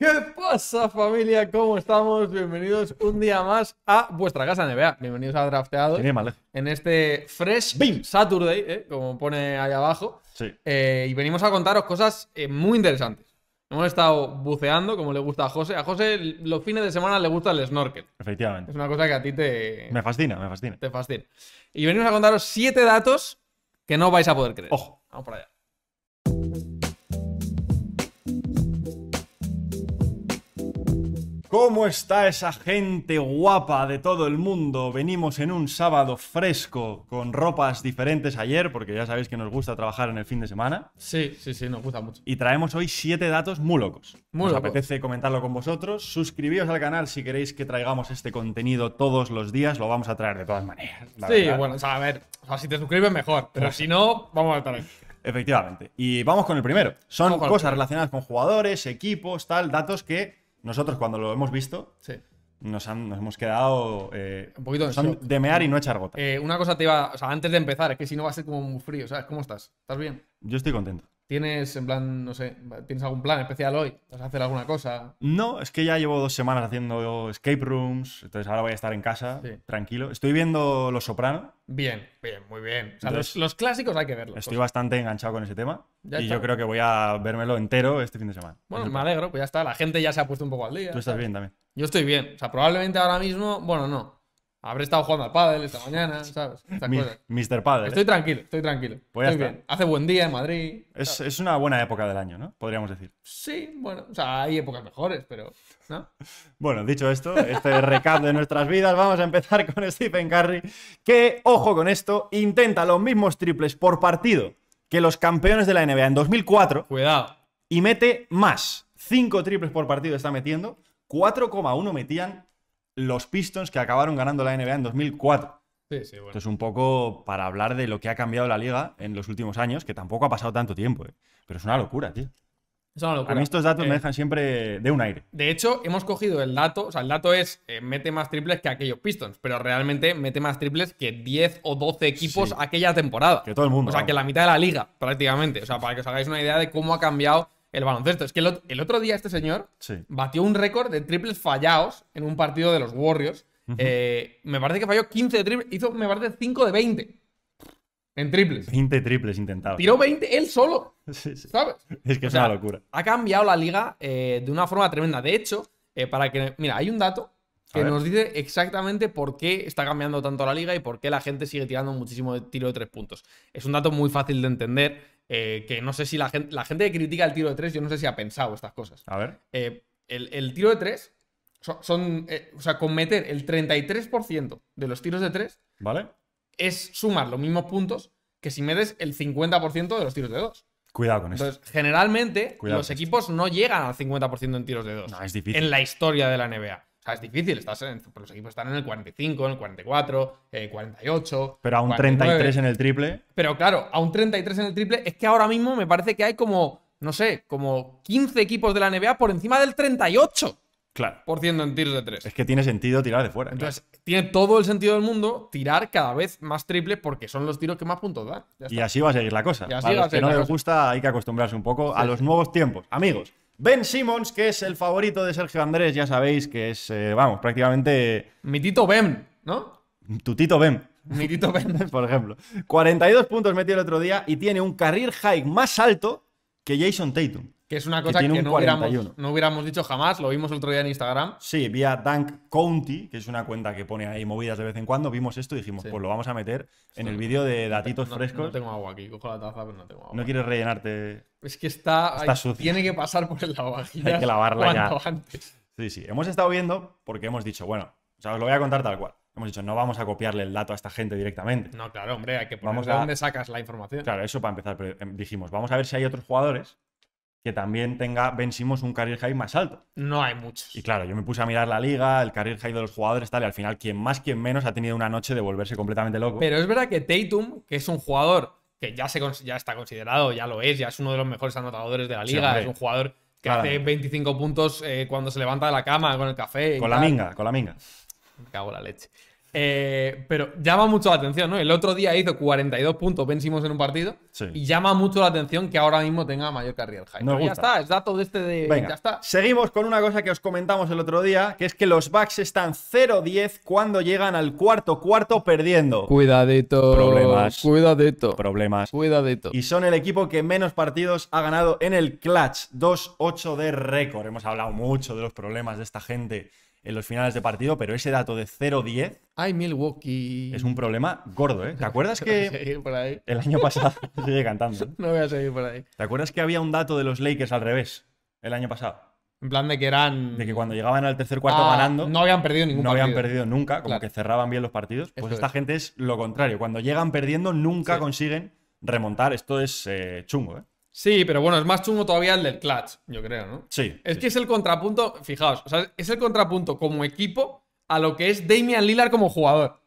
¿Qué pasa familia? ¿Cómo estamos? Bienvenidos un día más a vuestra casa NBA. Bienvenidos a Drafteado. En este Fresh Saturday, ¿eh? como pone ahí abajo. Eh, y venimos a contaros cosas eh, muy interesantes. Hemos estado buceando, como le gusta a José. A José los fines de semana le gusta el snorkel. Efectivamente. Es una cosa que a ti te... Me fascina, me fascina. Te fascina. Y venimos a contaros siete datos que no vais a poder creer. Ojo. Vamos para allá. ¿Cómo está esa gente guapa de todo el mundo? Venimos en un sábado fresco con ropas diferentes ayer, porque ya sabéis que nos gusta trabajar en el fin de semana. Sí, sí, sí, nos gusta mucho. Y traemos hoy siete datos muy locos. Muy nos apetece comentarlo con vosotros. Suscribíos al canal si queréis que traigamos este contenido todos los días. Lo vamos a traer de todas maneras. sí, bueno, a ver, o sea, si te suscribes mejor, pero si no, vamos a estar ahí. Efectivamente. Y vamos con el primero. Son cosas relacionadas con jugadores, equipos, tal, datos que nosotros cuando lo hemos visto, nos, hemos quedado. Eh, un de mear y no echar gota. Eh, una cosa te iba. O sea, antes de empezar, es que si no va a ser como muy frío, ¿sabes? ¿Cómo estás? ¿Estás bien? Yo estoy contento. ¿Tienes, en plan, no sé, ¿tienes algún plan especial hoy? ¿Vas a hacer alguna cosa? No, es que ya llevo dos semanas haciendo escape rooms, entonces ahora voy a estar en casa, tranquilo. Estoy viendo Los Soprano. Bien, bien, muy bien. los, clásicos hay que verlos. Estoy bastante enganchado con ese tema y yo creo que voy a vérmelo entero este fin de semana. Bueno, me alegro, pues ya está, la gente ya se ha puesto un poco al día. Tú estás bien también. Yo estoy bien, o sea, probablemente ahora mismo, bueno, no. Habré estado jugando al pádel esta mañana, ¿sabes? mister Mr. Padel. Estoy ¿eh? tranquilo, estoy tranquilo. bien. Hace buen día en Madrid. Es, una buena época del año, ¿no? Podríamos decir. Sí, bueno, o sea, hay épocas mejores, pero. ¿no? bueno, dicho esto, este recado de nuestras vidas, vamos a empezar con Stephen Curry, que, ojo con esto, intenta los mismos triples por partido que los campeones de la NBA en 2004. Cuidado. Y mete más. Cinco triples por partido está metiendo. 4,1 metían los Pistons que acabaron ganando la NBA en 2004. Sí, sí, bueno. Esto es un poco para hablar de lo que ha cambiado la liga en los últimos años, que tampoco ha pasado tanto tiempo, ¿eh? pero es una locura, tío. una locura. A mí estos datos me eh, dejan siempre de un aire. De hecho, hemos cogido el dato, o sea, el dato es eh, mete más triples que aquellos Pistons, pero realmente mete más triples que 10 o 12 equipos aquella temporada. Que todo el mundo. O sea, que la mitad de la liga, prácticamente. O sea, para que os hagáis una idea de cómo ha cambiado el baloncesto. Es que el, otro día este señor batió un récord de triples fallados en un partido de los Warriors. Eh, me parece que falló 15 de triples, hizo, me parece, 5 de 20. En triples. 20 triples intentados. Tiró 20 él solo. ¿Sabes? Es que es una locura. Ha cambiado la liga eh, de una forma tremenda. De hecho, eh, para que. Mira, hay un dato que nos dice exactamente por qué está cambiando tanto la liga y por qué la gente sigue tirando muchísimo de tiro de tres puntos. Es un dato muy fácil de entender, eh, que no sé si la gente, que critica el tiro de tres, yo no sé si ha pensado estas cosas. A ver. Eh, el, tiro de tres son, eh, o sea, con meter el 33% de los tiros de tres, ¿vale? Es sumar los mismos puntos que si metes el 50% de los tiros de dos. Cuidado con eso. Entonces, generalmente los equipos no llegan al 50% en tiros de dos. es difícil. En la historia de la NBA es difícil. Estás en, pues, los equipos están en el 45, en el 44, el 48. Pero a un 33 en el triple. Pero claro, a un 33 en el triple es que ahora mismo me parece que hay como, no sé, como 15 equipos de la NBA por encima del 38. Claro. Por ciento en tiros de tres. Es que tiene sentido tirar de fuera. Entonces, tiene todo el sentido del mundo tirar cada vez más triple porque son los tiros que más puntos dan. Y así va a seguir la cosa. Si que no les gusta, hay que acostumbrarse un poco a los nuevos tiempos. Amigos, Ben Simmons, que es el favorito de Sergio Andrés, ya sabéis que es, eh, vamos, prácticamente... Mi tito Ben, ¿no? Tu tito Ben. Mi tito Ben. Por ejemplo. 42 puntos metió el otro día y tiene un career high más alto que Jason Tatum. Que es una cosa que, no, hubiéramos, dicho jamás, lo vimos el otro día en Instagram. Sí, vía Dank County, que es una cuenta que pone ahí movidas de vez en cuando, vimos esto y dijimos, pues lo vamos a meter en el vídeo de datitos frescos. No tengo agua aquí, cojo la taza, pero no tengo agua. No quieres rellenarte. Es que está, sucio. tiene que pasar por el lavavajillas. Hay que lavarla ya. Sí, sí, hemos estado viendo porque hemos dicho, bueno, o sea, os lo voy a contar tal cual. Hemos dicho, no vamos a copiarle el dato a esta gente directamente. No, claro, hombre, hay que poner vamos dónde sacas la información. Claro, eso para empezar, pero em, dijimos, vamos a ver si hay otros jugadores que también tenga vencimos un career high más alto. No hay muchos. Y claro, yo me puse a mirar la liga, el career high de los jugadores, tal, y al final quien más, quien menos ha tenido una noche de volverse completamente loco. Pero es verdad que Tatum, que es un jugador que ya, se, ya está considerado, ya lo es, ya es uno de los mejores anotadores de la liga, es un jugador que hace 25 puntos eh, cuando se levanta de la cama con el café. con la minga, con la minga. Me cago la leche. Eh, pero llama mucho la atención, ¿no? El otro día hizo 42 puntos vencimos en un partido sí. y llama mucho la atención que ahora mismo tenga mayor carril Ya está, es dato de este de. ya está. Seguimos con una cosa que os comentamos el otro día, que es que los backs están 0-10 cuando llegan al cuarto cuarto perdiendo. Cuidadito. Problemas. Cuidadito. Problemas. Cuidadito. Y son el equipo que menos partidos ha ganado en el clutch. 2-8 de récord. Hemos hablado mucho de los problemas de esta gente en los finales de partido, pero ese dato de 0-10. Ay, Milwaukee. Es un problema gordo, ¿eh? ¿Te acuerdas que el año pasado sigue cantando? ¿eh? No voy a seguir por ahí. ¿Te acuerdas que había un dato de los Lakers al revés el año pasado? En plan de que eran. De que cuando llegaban al tercer cuarto ah, ganando. No habían perdido ningún No habían perdido nunca, como que cerraban bien los partidos. Pues esta gente es lo contrario. Cuando llegan perdiendo, nunca consiguen remontar. Esto es eh, chungo, ¿eh? Sí, pero bueno, es más chungo todavía el del Clutch, yo creo, ¿no? Sí. Es que es el contrapunto, fijaos, o sea, es el contrapunto como equipo a lo que es Damian Lillard como jugador.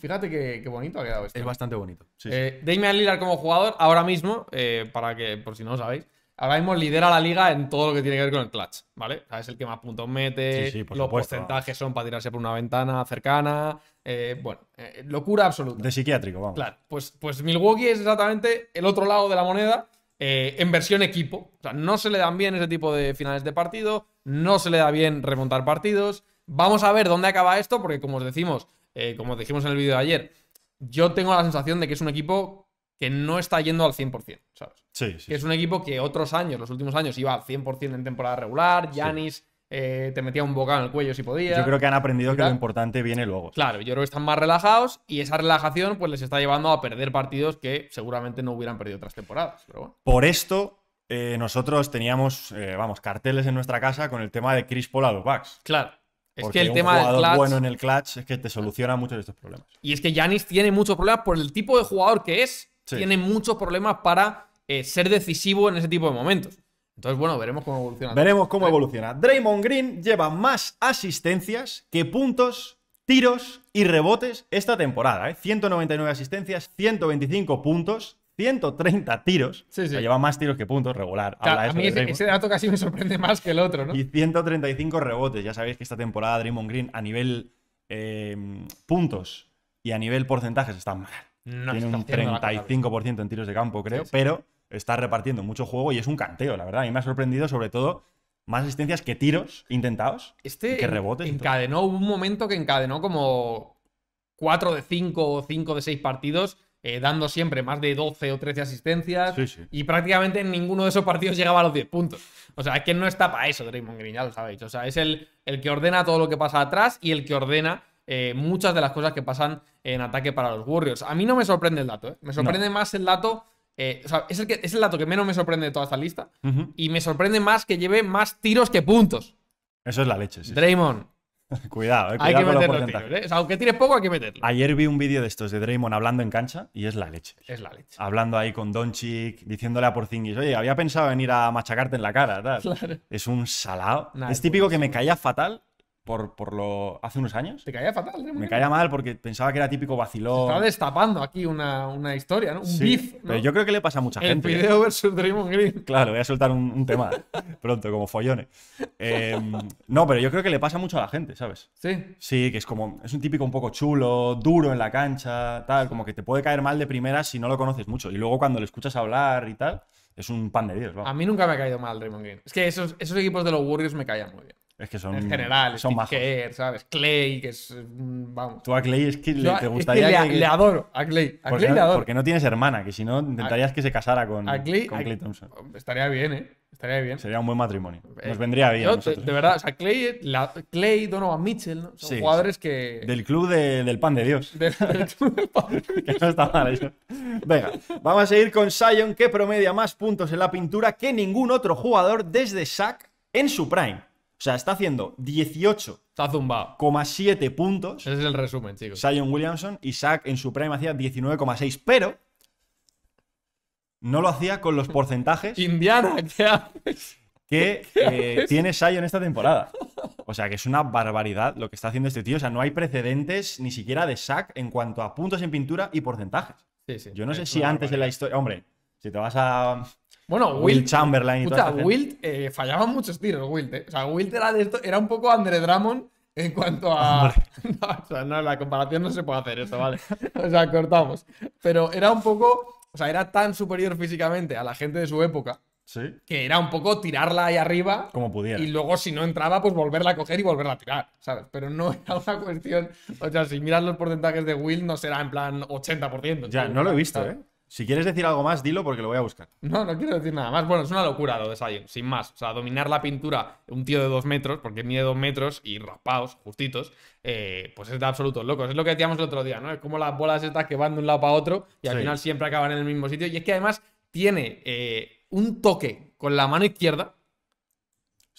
Fíjate qué, bonito ha quedado esto. Es bastante bonito. Eh, Damian Lillard como jugador, ahora mismo, eh, para que, por si no lo sabéis, ahora mismo lidera la liga en todo lo que tiene que ver con el clutch, ¿vale? es el que más puntos mete, los porcentajes son para tirarse por una ventana cercana, eh, bueno, locura absoluta. De psiquiátrico, vamos. Claro, pues, pues Milwaukee es exactamente el otro lado de la moneda eh, en versión equipo. O sea, no se le dan bien ese tipo de finales de partido, no se le da bien remontar partidos. Vamos a ver dónde acaba esto, porque como os decimos, eh, como dijimos en el vídeo de ayer, yo tengo la sensación de que es un equipo que no está yendo al 100%, ¿sabes? Sí, Que es un equipo que otros años, los últimos años, iba al 100% en temporada regular. Yanis eh, te metía un bocado en el cuello si podía. Yo creo que han aprendido que lo importante viene luego. Claro, yo creo que están más relajados y esa relajación pues les está llevando a perder partidos que seguramente no hubieran perdido otras temporadas. Por esto, eh, nosotros teníamos, eh, vamos, carteles en nuestra casa con el tema de Chris Paul a los Bucks. Claro. es que el tema del clutch... bueno en el clutch es que te soluciona muchos de estos problemas. Y es que Yanis tiene muchos problemas por el tipo de jugador que es. Tiene muchos problemas para ser decisivo en ese tipo de momentos. Entonces, bueno, veremos cómo evoluciona. Veremos cómo evoluciona. Draymond Green lleva más asistencias que puntos, tiros y rebotes esta temporada. 199 ¿eh? asistencias, 125 puntos, 130 tiros. Sí, sí. O lleva más tiros que puntos, regular. a mí ese, dato casi me sorprende más que el otro, ¿no? Y 135 rebotes. Ya sabéis que esta temporada Draymond Green a nivel eh, puntos y a nivel porcentajes está mal. No Tiene un 35% en tiros de campo, creo, pero está repartiendo mucho juego y es un canteo, la verdad. A mí me ha sorprendido sobre todo más asistencias que tiros intentados este que rebotes. Encadenó, un momento que encadenó como 4 de 5 o 5 de 6 partidos, eh, dando siempre más de 12 o 13 asistencias sí, sí. y prácticamente en ninguno de esos partidos llegaba a los 10 puntos. O sea, es que no está para eso Draymond Green, ya lo sabéis. O sea, es el, el que ordena todo lo que pasa atrás y el que ordena eh, muchas de las cosas que pasan en ataque para los Warriors. A mí no me sorprende el dato, ¿eh? me sorprende más el dato eh, es, el dato que menos me sorprende de toda esta lista. Y me sorprende más que lleve más tiros que puntos. Eso es la leche, sí. Draymond. cuidado, eh, Hay que meterlo ¿eh? aunque tires poco, hay que meterlo. Ayer vi un vídeo de estos de Draymond hablando en cancha y es la leche. Es la leche. Hablando ahí con Doncic, diciéndole a Porzingis, oye, había pensado en ir a machacarte en la cara. Es un salado. es típico que me caía fatal por, lo. hace unos años. Te caía fatal, ¿eh? Me caía mal porque pensaba que era típico vacilón. estaba destapando aquí una, historia, ¿no? Un beef. Pero yo creo que le pasa a mucha gente. El video ¿eh? versus Green. Claro, voy a soltar un, tema pronto, como follones. Em, no, pero yo creo que le pasa mucho a la gente, ¿sabes? Sí. Sí, que es como. es un típico un poco chulo, duro en la cancha, tal. Como que te puede caer mal de primera si no lo conoces mucho. Y luego cuando le escuchas hablar y tal, es un pan de Dios. A mí nunca me ha caído mal Draymond Green. Es que esos, esos equipos de los Warriors me caían muy bien. Es que son. En general, son más. ¿sabes? Clay, que es. Mm, vamos. Tú a Clay es que le, te gustaría. Es que le, adoro a Clay. A Clay no, le adoro. Porque no tienes hermana, que si no intentarías que se casara con, Clay, con Clay Thompson. Estaría bien, ¿eh? Estaría bien. Sería un buen matrimonio. Nos eh, vendría bien. de verdad, o sea, Clay, Clay Donovan Mitchell, son jugadores que. Del club del pan de Dios. Del, club del pan de Dios. que no está mal eso. ¿eh? Venga, vamos a seguir con Sion, que promedia más puntos en la pintura que ningún otro jugador desde Sack en su prime. O sea, está haciendo 18 puntos. Ese es el resumen, chicos. Sion Williamson y Sack en su prime hacía 19,6, pero no lo hacía con los porcentajes Indiana, ¿qué que eh, tiene Sion esta temporada. O sea, que es una barbaridad lo que está haciendo este tío. O sea, no hay precedentes ni siquiera de Sack en cuanto a puntos en pintura y porcentajes. Sí, sí. Yo no sé si antes de la historia. Hombre, si te vas a. Bueno, Wilt, Chamberlain y puta, Wilt eh, fallaba muchos tiros, Wilt. Eh. O sea, Wilt era, de esto, era un poco Andre Drummond en cuanto a. no, o sea, no, la comparación no se puede hacer eso, ¿vale? o sea, cortamos. Pero era un poco. O sea, era tan superior físicamente a la gente de su época. Sí. Que era un poco tirarla ahí arriba. Como pudiera. Y luego, si no entraba, pues volverla a coger y volverla a tirar, ¿sabes? Pero no era una cuestión. O sea, si miras los porcentajes de Will, no será en plan 80%. Ya, no lo he visto, ¿eh? Si quieres decir algo más, dilo porque lo voy a buscar. No, no quiero decir nada más. Bueno, es una locura lo de Sion, sin más. O sea, dominar la pintura un tío de dos metros, porque mide dos metros y raspados, justitos, eh, pues es de absolutos locos. Es lo que decíamos el otro día, ¿no? Es como las bolas estas que van de un lado para otro y al final siempre acaban en el mismo sitio. Y es que además tiene eh, un toque con la mano izquierda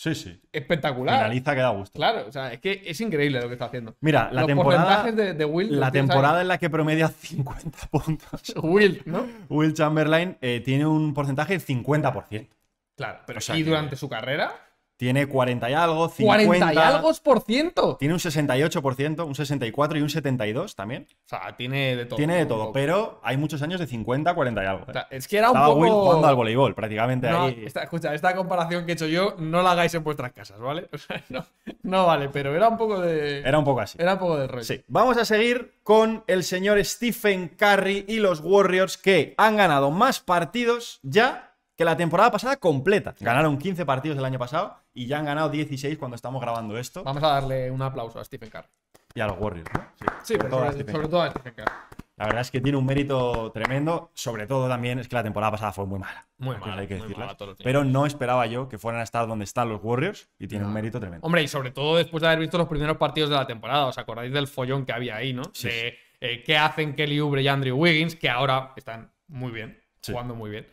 Sí, sí. Espectacular. Finaliza que da gusto. Claro, o sea, es que es increíble lo que está haciendo. Mira, la Los temporada. De, Will, la temporada en la que promedia 50 puntos. Will, ¿no? Will Chamberlain eh, tiene un porcentaje del 50%. Claro, pero sí durante su carrera. Tiene 40 y algo, 50. ¿40 y algo por ciento? Tiene un 68%, un 64 y un 72 también. O sea, tiene de todo. Tiene de todo, pero hay muchos años de 50, 40 y algo. ¿eh? es que era un poco... Will jugando al voleibol, prácticamente no, escucha, esta comparación que he hecho yo, no la hagáis en vuestras casas, ¿vale? O sea, no, vale, pero era un poco de... Era un poco así. Era un poco de rollo. Sí. Vamos a seguir con el señor Stephen Curry y los Warriors que han ganado más partidos ya que la temporada pasada completa. Ganaron 15 partidos el año pasado y ya han ganado 16 cuando estamos grabando esto. Vamos a darle un aplauso a Stephen Carr. Y a los Warriors, ¿no? Sí, sobre, todo a Stephen Carr. La verdad es que tiene un mérito tremendo. Sobre todo también es que la temporada pasada fue muy mala. Muy mala, hay que decirlo Pero no esperaba yo que fueran a estar donde están los Warriors y tiene un mérito tremendo. Hombre, y sobre todo después de haber visto los primeros partidos de la temporada. ¿Os acordáis del follón que había ahí, no? Sí, de, eh, qué hacen Kelly Oubre y Andrew Wiggins, que ahora están muy bien, jugando muy bien.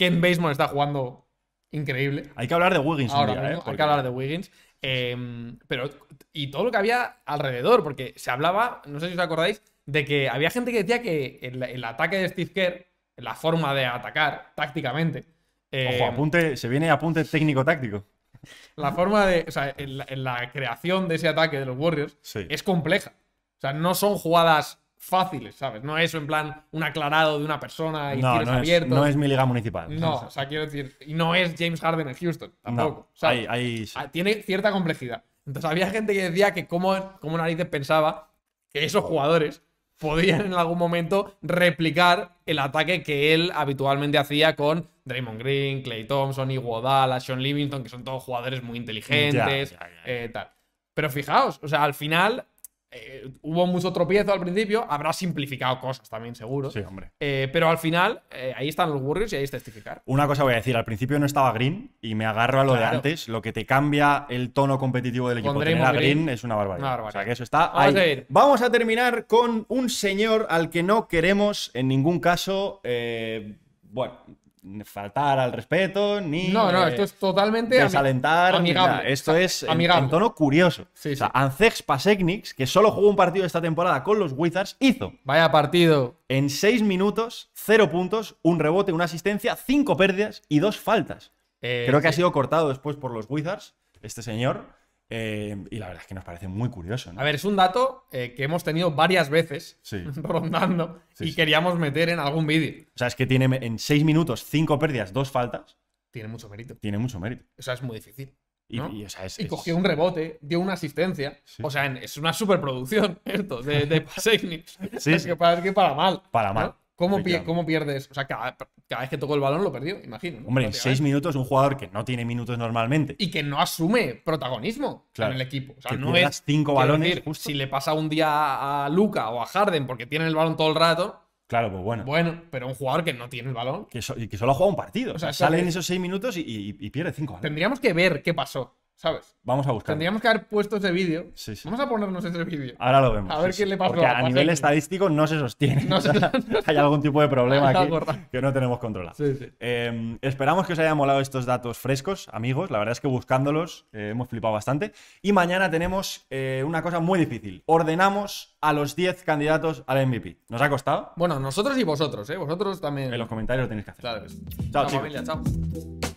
Ken Baseman está jugando increíble. Hay que hablar de Wiggins ¿eh? Hay que hablar de Wiggins. Em, pero, y todo lo que había alrededor, porque se hablaba, no sé si os acordáis, de que había gente que decía que el, ataque de Steve Kerr, la forma de atacar tácticamente. Em, Ojo, apunte, se viene apunte técnico-táctico. La forma de. O sea, la, creación de ese ataque de los Warriors es compleja. O sea, no son jugadas fáciles, ¿sabes? No es en plan un aclarado de una persona y no, no Es, no es mi liga municipal. No, o sea, quiero decir, y no es James Harden en Houston, tampoco. Hay, ah, Tiene cierta complejidad. Entonces había gente que decía que como cómo narices pensaba que esos jugadores podían en algún momento replicar el ataque que él habitualmente hacía con Draymond Green, Clay Thompson, Iguodala, Sean Livingston, que son todos jugadores muy inteligentes, eh, tal. Pero fijaos, o sea, al final eh, hubo mucho tropiezo al principio, habrá simplificado cosas también, seguro. Sí, hombre. Eh, pero al final, eh, ahí están los Warriors y ahí es testificar Una cosa voy a decir, al principio no estaba Green y me agarro a lo de antes. Lo que te cambia el tono competitivo del equipo Green, es una barbaridad. O sea que eso está Vamos A Vamos a terminar con un señor al que no queremos en ningún caso. bueno, faltar al respeto, ni. No, no, eh, esto es totalmente. Desalentar, amigable. Esto es En, tono curioso. Sí, o que solo jugó un partido esta temporada con los Wizards, hizo. Vaya partido. En seis minutos, 0 puntos, un rebote, una asistencia, Cinco pérdidas y dos faltas. Eh, Creo que ha sido cortado después por los Wizards, este señor. Eh, y la verdad es que nos parece muy curioso. A ver, es un dato eh, que hemos tenido varias veces rondando y queríamos meter en algún vídeo. O sea, es que tiene en 6 minutos 5 pérdidas, 2 faltas. Tiene mucho mérito. Tiene mucho mérito. O sea, es muy difícil. Y, cogió un rebote, dio una asistencia. O sea, es una superproducción esto de, de es que para, mal. Para mal. ¿Cómo, pierdes? O sea, cada, vez que tocó el balón lo perdió, imagino. Hombre, en seis minutos un jugador que no tiene minutos normalmente. Y que no asume protagonismo en el equipo. O sea, no es. cinco balones. Si le pasa un día a Luca o a Harden porque tiene el balón todo el rato. Claro, pues bueno. Bueno, pero un jugador que no tiene el balón. Que y que solo ha jugado un partido. O sea, sale en esos seis minutos y, pierde cinco balones. Tendríamos que ver qué pasó. ¿Sabes? Vamos a buscar. Tendríamos que haber puesto ese vídeo. Vamos a ponernos ese vídeo. Ahora lo vemos. A ver qué le pasa. Porque a nivel estadístico no se sostiene. hay algún tipo de problema aquí que no tenemos controlado. Em, esperamos que os hayan molado estos datos frescos, amigos. La verdad es que buscándolos eh, hemos flipado bastante. Y mañana tenemos eh, una cosa muy difícil. Ordenamos a los 10 candidatos al MVP. ¿Nos ha costado? Bueno, nosotros y vosotros, ¿eh? Vosotros también. En los comentarios lo tenéis que hacer. Chao, Chao.